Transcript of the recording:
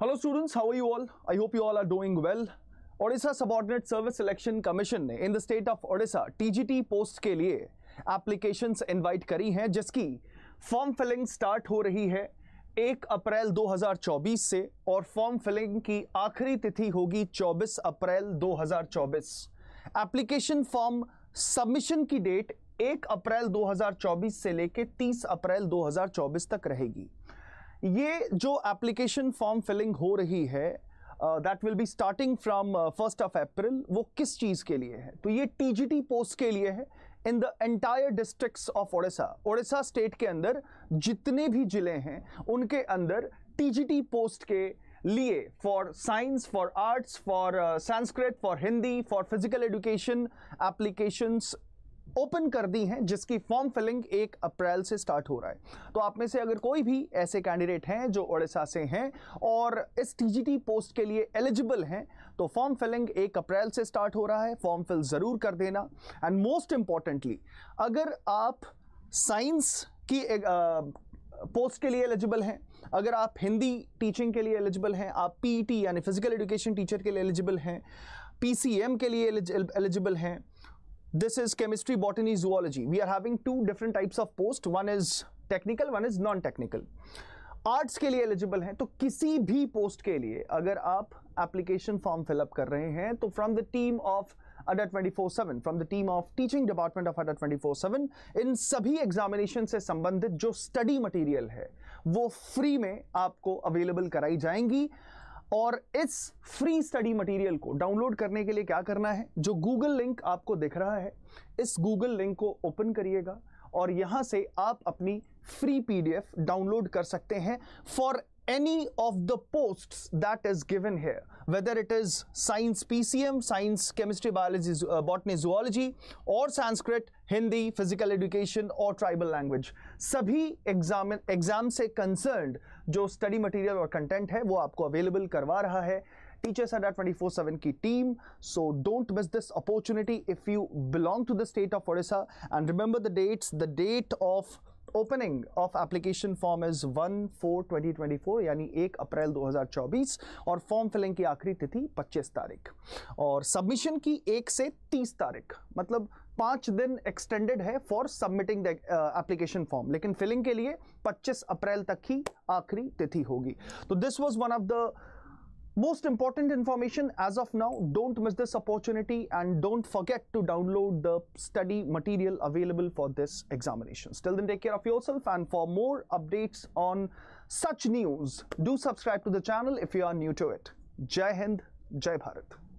Hello students how you all I hope you all are doing well Odisha subordinate service selection commission ने in the state of Odisha TGT post के लिए applications invite करी हैं जिसकी form filling start हो रही है एक अप्रैल 2024 से और फॉर्म फिलिंग की आखिरी तिथि होगी 24 अप्रैल 2024 एप्लीकेशन फॉर्म सबमिशन की डेट 1 अप्रैल 2024 से लेकर 30 अप्रैल 2024 तक रहेगी ये जो एप्लीकेशन फॉर्म फिलिंग हो रही है that will be starting from first of April वो किस चीज़ के लिए है तो ये टीजीटी पोस्ट के लिए है in the entire districts of Odisha Odisha state के अंदर जितने भी ज़िले हैं उनके अंदर टीजीटी पोस्ट के लिए for science for arts for Sanskrit for Hindi for physical education applications open कर दी हैं जिसकी फॉर्म फिलिंग एक अप्रैल से स्टार्ट हो रहा है तो आप में से अगर कोई भी ऐसे कैंडिडेट हैं जो ओडिशा से हैं और इस टी पोस्ट के लिए एलिजिबल हैं तो फॉर्म फिलिंग एक अप्रैल से स्टार्ट हो रहा है फॉर्म फिल ज़रूर कर देना एंड मोस्ट इम्पॉर्टेंटली अगर आप साइंस की एक, आ, पोस्ट के लिए एलिजिबल हैं अगर आप हिंदी टीचिंग के लिए एलिजिबल हैं आप पीईटी e यानी फिजिकल एजुकेशन टीचर के लिए एलिजिबल हैं पीसीएम के लिए एलिजिबल हैं this is chemistry botany zoology we are having two different types of post one is technical one is non technical arts के लिए एलिजिबल हैं तो किसी भी पोस्ट के लिए अगर आप एप्लीकेशन फॉर्म फिलअप कर रहे हैं तो from the team of Adda four seven from the team of teaching department of Adda four seven इन सभी एग्जामिनेशन से संबंधित जो स्टडी मटेरियल है वो फ्री में आपको अवेलेबल कराई जाएंगी और इस फ्री स्टडी मटेरियल को डाउनलोड करने के लिए क्या करना है जो गूगल लिंक आपको दिख रहा है इस गूगल लिंक को ओपन करिएगा और यहां से आप अपनी फ्री पीडीएफ डाउनलोड कर सकते हैं for any of the posts that is given here, whether it is science PCM, science chemistry, biology, uh, botany, zoology, or Sanskrit, Hindi, physical education, or tribal language. Sabhi exam exam se concerned, jo study material or content hai, wo aapko available karwa raha hai. Teachers are 24-7 ki team. So don't miss this opportunity if you belong to the state of Odisha. And remember the dates, the date of opening of application form is one four twenty यानी एक अप्रैल 2024 और form filling की आखिरी तिथि 25 तारीख और submission की एक से 30 तारीख मतलब पाँच दिन एक्सटेंडेड है for submitting the application form लेकिन फिलिंग के लिए 25 अप्रैल तक ही आखिरी तिथि होगी तो this was one of the most important information as of now don't miss this opportunity and don't forget to download the study material available for this examination. till then take care of yourself and for more updates on such news do subscribe to the channel if you are new to it jai hind jai bharat